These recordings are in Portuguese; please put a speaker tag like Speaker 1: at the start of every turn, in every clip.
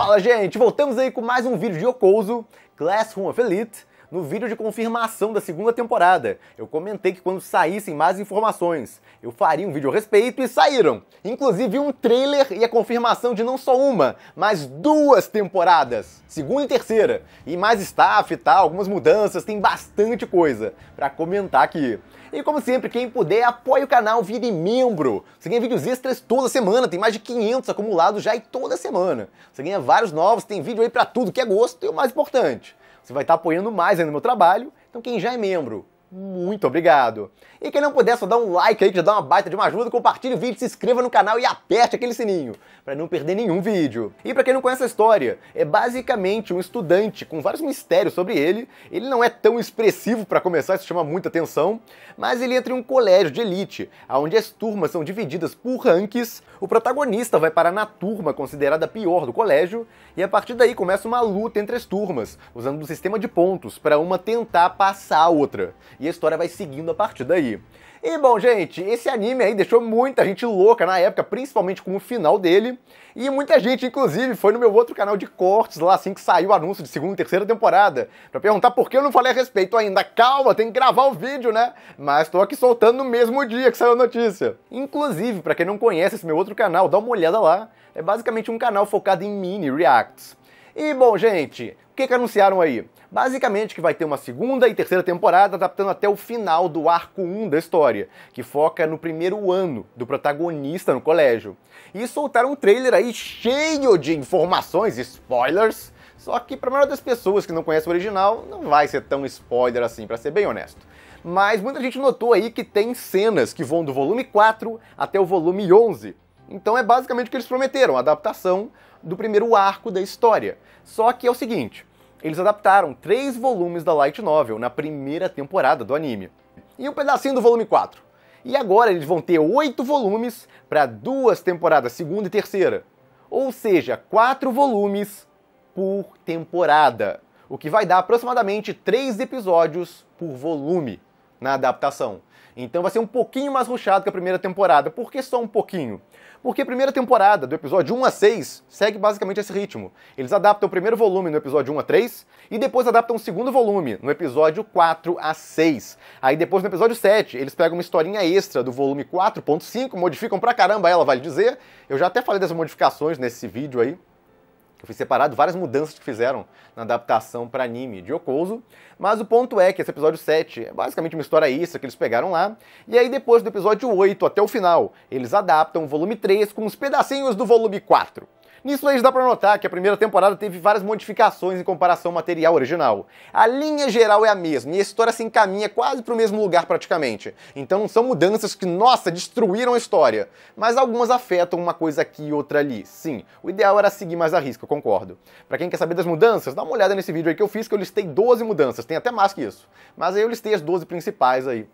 Speaker 1: Fala gente, voltamos aí com mais um vídeo de Yokozo, Classroom of Elite no vídeo de confirmação da segunda temporada. Eu comentei que quando saíssem mais informações, eu faria um vídeo a respeito e saíram. Inclusive um trailer e a confirmação de não só uma, mas duas temporadas, segunda e terceira. E mais staff e tal, algumas mudanças, tem bastante coisa para comentar aqui. E como sempre, quem puder, apoie o canal, vire membro. Você ganha vídeos extras toda semana, tem mais de 500 acumulados já e toda semana. Você ganha vários novos, tem vídeo aí para tudo que é gosto e o mais importante, você vai estar apoiando mais ainda o meu trabalho. Então, quem já é membro muito obrigado. E quem não puder, só dá um like aí que já dá uma baita de uma ajuda, compartilhe o vídeo, se inscreva no canal e aperte aquele sininho para não perder nenhum vídeo. E para quem não conhece a história, é basicamente um estudante com vários mistérios sobre ele. Ele não é tão expressivo para começar, isso chama muita atenção, mas ele entra em um colégio de elite, onde as turmas são divididas por rankings. O protagonista vai parar na turma considerada pior do colégio e a partir daí começa uma luta entre as turmas, usando um sistema de pontos para uma tentar passar a outra e a história vai seguindo a partir daí. E bom, gente, esse anime aí deixou muita gente louca na época, principalmente com o final dele. E muita gente, inclusive, foi no meu outro canal de cortes lá assim que saiu o anúncio de segunda e terceira temporada, para perguntar por que eu não falei a respeito ainda. Calma, tem que gravar o vídeo, né? Mas tô aqui soltando no mesmo dia que saiu a notícia. Inclusive, para quem não conhece esse meu outro canal, dá uma olhada lá. É basicamente um canal focado em mini reacts. E bom, gente, o que, que anunciaram aí? Basicamente que vai ter uma segunda e terceira temporada adaptando até o final do arco 1 da história, que foca no primeiro ano do protagonista no colégio. E soltaram um trailer aí cheio de informações, spoilers, só que para a maioria das pessoas que não conhece o original, não vai ser tão spoiler assim, para ser bem honesto. Mas muita gente notou aí que tem cenas que vão do volume 4 até o volume 11 então é basicamente o que eles prometeram, a adaptação do primeiro arco da história. Só que é o seguinte, eles adaptaram três volumes da light novel na primeira temporada do anime. E um pedacinho do volume 4. E agora eles vão ter oito volumes para duas temporadas, segunda e terceira. Ou seja, quatro volumes por temporada. O que vai dar aproximadamente três episódios por volume na adaptação. Então vai ser um pouquinho mais ruchado que a primeira temporada. Por que só um pouquinho? Porque a primeira temporada, do episódio 1 a 6, segue basicamente esse ritmo. Eles adaptam o primeiro volume no episódio 1 a 3 e depois adaptam o segundo volume no episódio 4 a 6. Aí depois no episódio 7, eles pegam uma historinha extra do volume 4.5, modificam pra caramba ela, vale dizer. Eu já até falei dessas modificações nesse vídeo aí eu fui separado, várias mudanças que fizeram na adaptação para anime de Okouzo. Mas o ponto é que esse episódio 7 é basicamente uma história isso que eles pegaram lá. E aí depois do episódio 8 até o final, eles adaptam o volume 3 com os pedacinhos do volume 4. Nisso daí dá para notar que a primeira temporada teve várias modificações em comparação ao material original. A linha geral é a mesma e a história se encaminha quase para o mesmo lugar praticamente. Então não são mudanças que, nossa, destruíram a história, mas algumas afetam uma coisa aqui e outra ali. Sim, o ideal era seguir mais a risca, eu concordo. Para quem quer saber das mudanças, dá uma olhada nesse vídeo aí que eu fiz que eu listei 12 mudanças, tem até mais que isso. Mas aí eu listei as 12 principais aí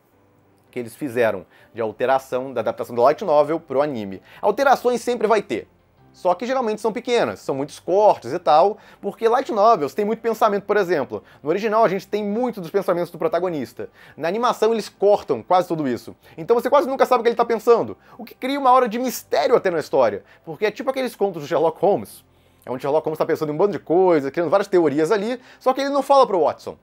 Speaker 1: que eles fizeram de alteração da adaptação do light novel pro anime. Alterações sempre vai ter. Só que geralmente são pequenas, são muitos cortes e tal, porque light novels tem muito pensamento, por exemplo. No original a gente tem muito dos pensamentos do protagonista. Na animação eles cortam quase tudo isso. Então você quase nunca sabe o que ele está pensando, o que cria uma hora de mistério até na história, porque é tipo aqueles contos do Sherlock Holmes. É onde Sherlock Holmes está pensando em um bando de coisas, criando várias teorias ali, só que ele não fala para o Watson.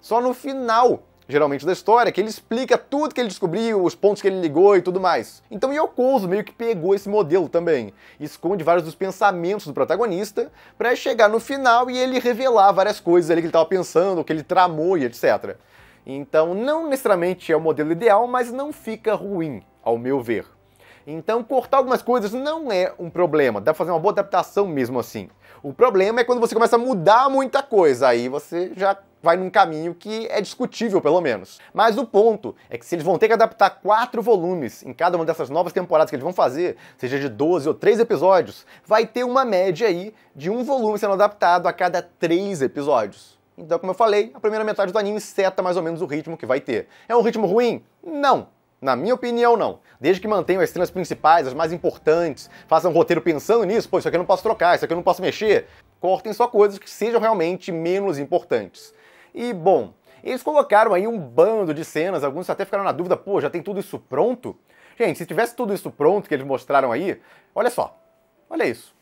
Speaker 1: Só no final geralmente da história, que ele explica tudo que ele descobriu, os pontos que ele ligou e tudo mais. Então Yokozo meio que pegou esse modelo também, esconde vários dos pensamentos do protagonista, para chegar no final e ele revelar várias coisas ali que ele estava pensando, o que ele tramou e etc. Então não necessariamente é o modelo ideal, mas não fica ruim, ao meu ver. Então, cortar algumas coisas não é um problema, dá pra fazer uma boa adaptação mesmo assim. O problema é quando você começa a mudar muita coisa, aí você já vai num caminho que é discutível, pelo menos. Mas o ponto é que se eles vão ter que adaptar quatro volumes em cada uma dessas novas temporadas que eles vão fazer, seja de 12 ou 3 episódios, vai ter uma média aí de um volume sendo adaptado a cada três episódios. Então, como eu falei, a primeira metade do anime seta mais ou menos o ritmo que vai ter. É um ritmo ruim? Não. Na minha opinião, não. Desde que mantenham as cenas principais, as mais importantes, façam um roteiro pensando nisso, pô, isso aqui eu não posso trocar, isso aqui eu não posso mexer, cortem só coisas que sejam realmente menos importantes. E bom, eles colocaram aí um bando de cenas, alguns até ficaram na dúvida, pô, já tem tudo isso pronto? Gente, se tivesse tudo isso pronto que eles mostraram aí, olha só, olha isso.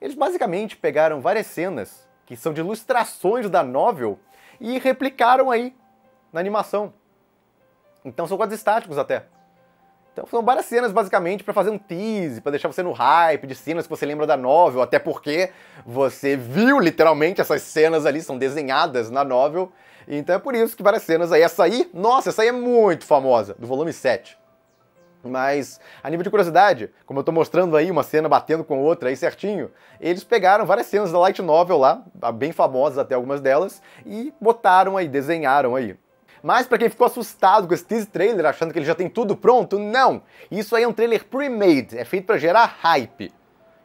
Speaker 1: Eles basicamente pegaram várias cenas que são de ilustrações da novel e replicaram aí na animação. Então são quadros estáticos até. Então são várias cenas, basicamente, para fazer um tease, para deixar você no hype de cenas que você lembra da novel, até porque você viu literalmente essas cenas ali, são desenhadas na novel. Então é por isso que várias cenas aí. Essa aí, nossa, essa aí é muito famosa, do volume 7. Mas, a nível de curiosidade, como eu estou mostrando aí uma cena batendo com outra aí certinho, eles pegaram várias cenas da Light Novel lá, bem famosas até algumas delas, e botaram aí, desenharam aí. Mas para quem ficou assustado com esse teaser trailer achando que ele já tem tudo pronto, não! Isso aí é um trailer pre-made, é feito para gerar hype.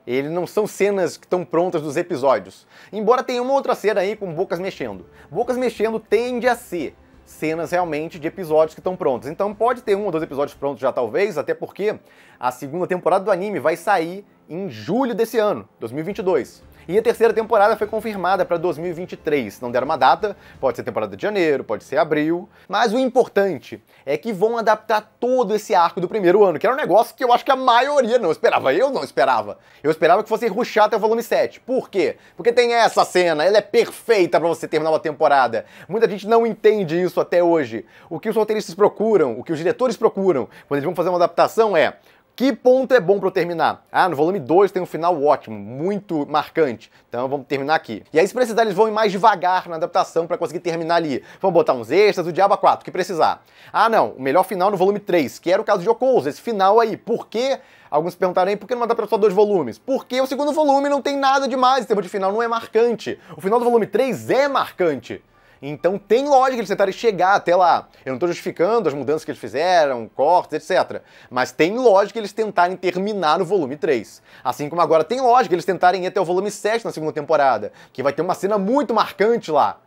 Speaker 1: Eles não são cenas que estão prontas dos episódios. Embora tenha uma outra cena aí com bocas mexendo. Bocas mexendo tende a ser cenas realmente de episódios que estão prontos. Então pode ter um ou dois episódios prontos já talvez, até porque a segunda temporada do anime vai sair em julho desse ano, 2022. E a terceira temporada foi confirmada para 2023. Não deram uma data, pode ser temporada de janeiro, pode ser abril. Mas o importante é que vão adaptar todo esse arco do primeiro ano, que era um negócio que eu acho que a maioria não esperava. Eu não esperava. Eu esperava que fosse ruxar até o volume 7. Por quê? Porque tem essa cena, ela é perfeita para você terminar uma temporada. Muita gente não entende isso até hoje. O que os roteiristas procuram, o que os diretores procuram quando eles vão fazer uma adaptação é que ponto é bom para eu terminar? Ah, no volume 2 tem um final ótimo, muito marcante. Então vamos terminar aqui. E aí, se precisar, eles vão ir mais devagar na adaptação para conseguir terminar ali. Vão botar uns extras, o Diabo 4, que precisar. Ah, não, o melhor final no volume 3, que era o caso de Ocoso, esse final aí. Por quê? Alguns perguntaram aí, por que não pra só dois volumes? Porque o segundo volume não tem nada demais, o tema de final não é marcante. O final do volume 3 é marcante. Então tem lógica eles tentarem chegar até lá. Eu não estou justificando as mudanças que eles fizeram, cortes, etc. Mas tem lógica eles tentarem terminar o volume 3. Assim como agora tem lógica eles tentarem ir até o volume 7 na segunda temporada, que vai ter uma cena muito marcante lá.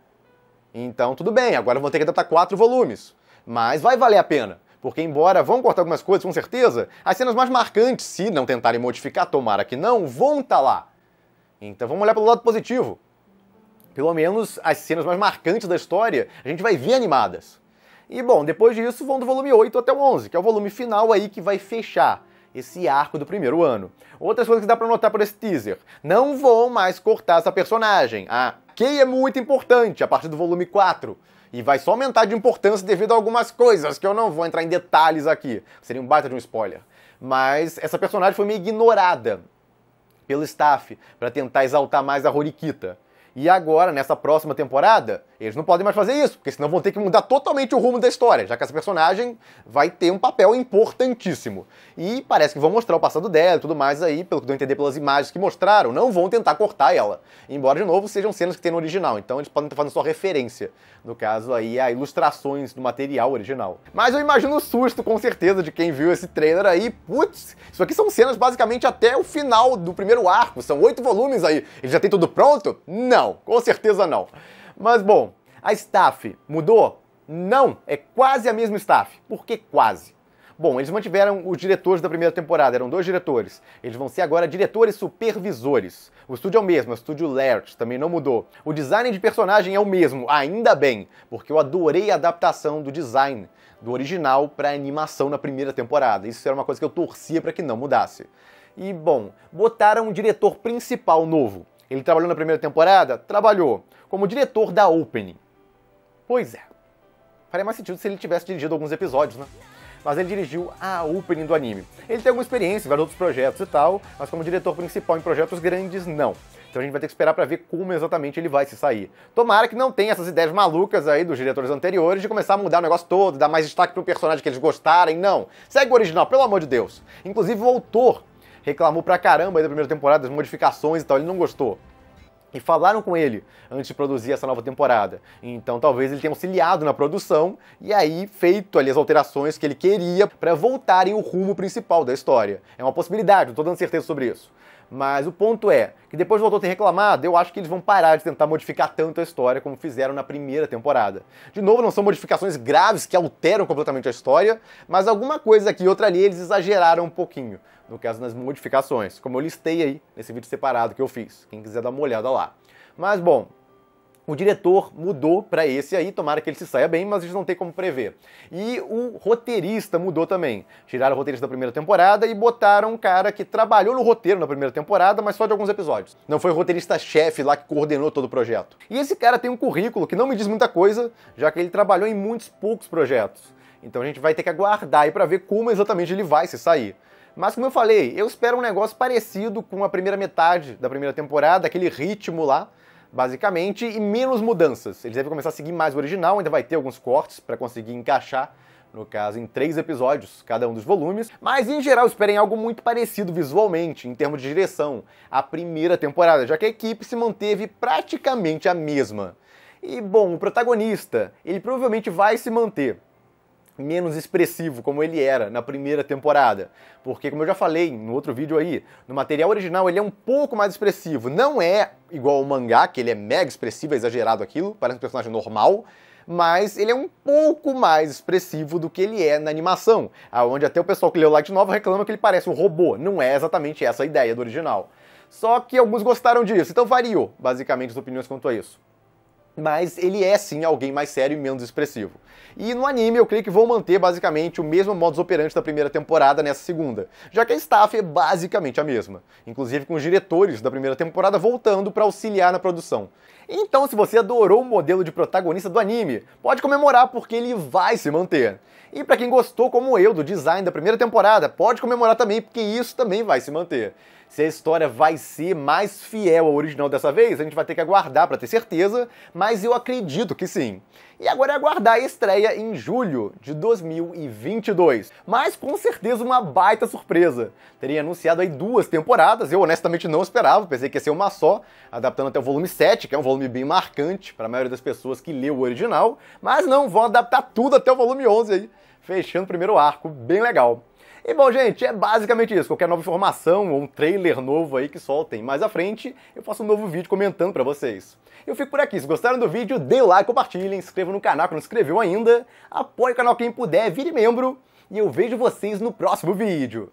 Speaker 1: Então tudo bem, agora vão ter que adaptar quatro volumes. Mas vai valer a pena. Porque, embora vão cortar algumas coisas, com certeza, as cenas mais marcantes, se não tentarem modificar, tomara que não, vão estar tá lá. Então vamos olhar pelo lado positivo. Pelo menos as cenas mais marcantes da história a gente vai ver animadas. E bom, depois disso vão do volume 8 até o 11, que é o volume final aí que vai fechar esse arco do primeiro ano. Outras coisas que dá para notar por esse teaser: não vão mais cortar essa personagem. A Kay é muito importante a partir do volume 4 e vai só aumentar de importância devido a algumas coisas que eu não vou entrar em detalhes aqui. Seria um baita de um spoiler. Mas essa personagem foi meio ignorada pelo staff para tentar exaltar mais a Rorikita. E agora, nessa próxima temporada, eles não podem mais fazer isso, porque senão vão ter que mudar totalmente o rumo da história, já que essa personagem vai ter um papel importantíssimo. E parece que vão mostrar o passado dela e tudo mais aí, pelo que eu a entender pelas imagens que mostraram, não vão tentar cortar ela. Embora, de novo, sejam cenas que tem no original, então eles podem estar fazendo só referência, no caso aí, a ilustrações do material original. Mas eu imagino o susto, com certeza, de quem viu esse trailer aí. Putz, isso aqui são cenas basicamente até o final do primeiro arco, são oito volumes aí. Ele já tem tudo pronto? Não, com certeza não. Mas bom, a staff mudou? Não, é quase a mesma staff. Por que quase? Bom, eles mantiveram os diretores da primeira temporada, eram dois diretores. Eles vão ser agora diretores supervisores. O estúdio é o mesmo, é o estúdio Laird, também não mudou. O design de personagem é o mesmo, ainda bem, porque eu adorei a adaptação do design do original para animação na primeira temporada. Isso era uma coisa que eu torcia para que não mudasse. E bom, botaram um diretor principal novo. Ele trabalhou na primeira temporada? Trabalhou. Como diretor da Opening. Pois é. Faria mais sentido se ele tivesse dirigido alguns episódios, né? Mas ele dirigiu a opening do anime. Ele tem alguma experiência em vários outros projetos e tal, mas como diretor principal em projetos grandes, não. Então a gente vai ter que esperar para ver como exatamente ele vai se sair. Tomara que não tenha essas ideias malucas aí dos diretores anteriores de começar a mudar o negócio todo, dar mais destaque pro personagem que eles gostarem, não. Segue o original, pelo amor de Deus. Inclusive o autor reclamou pra caramba da primeira temporada, das modificações e tal, ele não gostou. E falaram com ele antes de produzir essa nova temporada. Então talvez ele tenha auxiliado na produção e aí feito ali as alterações que ele queria para voltarem o rumo principal da história. É uma possibilidade, não estou dando certeza sobre isso. Mas o ponto é que depois voltou a ter reclamado, eu acho que eles vão parar de tentar modificar tanto a história como fizeram na primeira temporada. De novo, não são modificações graves que alteram completamente a história, mas alguma coisa aqui e outra ali eles exageraram um pouquinho, no caso nas modificações, como eu listei aí nesse vídeo separado que eu fiz. Quem quiser dar uma olhada lá. Mas bom, o diretor mudou para esse aí, tomara que ele se saia bem, mas gente não tem como prever. E o roteirista mudou também. Tiraram o roteirista da primeira temporada e botaram um cara que trabalhou no roteiro na primeira temporada, mas só de alguns episódios. Não foi o roteirista-chefe lá que coordenou todo o projeto. E esse cara tem um currículo que não me diz muita coisa, já que ele trabalhou em muitos poucos projetos. Então a gente vai ter que aguardar aí para ver como exatamente ele vai se sair. Mas como eu falei, eu espero um negócio parecido com a primeira metade da primeira temporada, aquele ritmo lá, basicamente, e menos mudanças. Eles devem começar a seguir mais o original, ainda vai ter alguns cortes para conseguir encaixar no caso, em três episódios, cada um dos volumes, mas em geral esperem algo muito parecido visualmente, em termos de direção, à primeira temporada, já que a equipe se manteve praticamente a mesma. E bom, o protagonista, ele provavelmente vai se manter, menos expressivo, como ele era na primeira temporada. Porque, como eu já falei no outro vídeo aí, no material original ele é um pouco mais expressivo. Não é igual ao mangá, que ele é mega expressivo, é exagerado aquilo, parece um personagem normal, mas ele é um pouco mais expressivo do que ele é na animação, onde até o pessoal que leu Light Nova reclama que ele parece um robô. Não é exatamente essa a ideia do original. Só que alguns gostaram disso, então variou basicamente as opiniões quanto a isso mas ele é sim alguém mais sério e menos expressivo. E no anime eu creio que vou manter basicamente o mesmo modus operandi da primeira temporada nessa segunda, já que a staff é basicamente a mesma, inclusive com os diretores da primeira temporada voltando para auxiliar na produção. Então, se você adorou o modelo de protagonista do anime, pode comemorar porque ele vai se manter. E para quem gostou como eu do design da primeira temporada, pode comemorar também porque isso também vai se manter. Se a história vai ser mais fiel ao original dessa vez, a gente vai ter que aguardar para ter certeza, mas eu acredito que sim. E agora é aguardar a estreia em julho de 2022. Mas com certeza uma baita surpresa. Teria anunciado aí duas temporadas, eu honestamente não esperava, pensei que ia ser uma só, adaptando até o volume 7, que é um volume bem marcante para a maioria das pessoas que leu o original, mas não, vão adaptar tudo até o volume 11 aí, fechando o primeiro arco, bem legal. E bom, gente, é basicamente isso. Qualquer nova informação ou um trailer novo aí que soltem mais à frente, eu faço um novo vídeo comentando para vocês. Eu fico por aqui. Se gostaram do vídeo, dê like, compartilhem, inscreva no canal que não se inscreveu ainda, apoie o canal quem puder, vire membro e eu vejo vocês no próximo vídeo.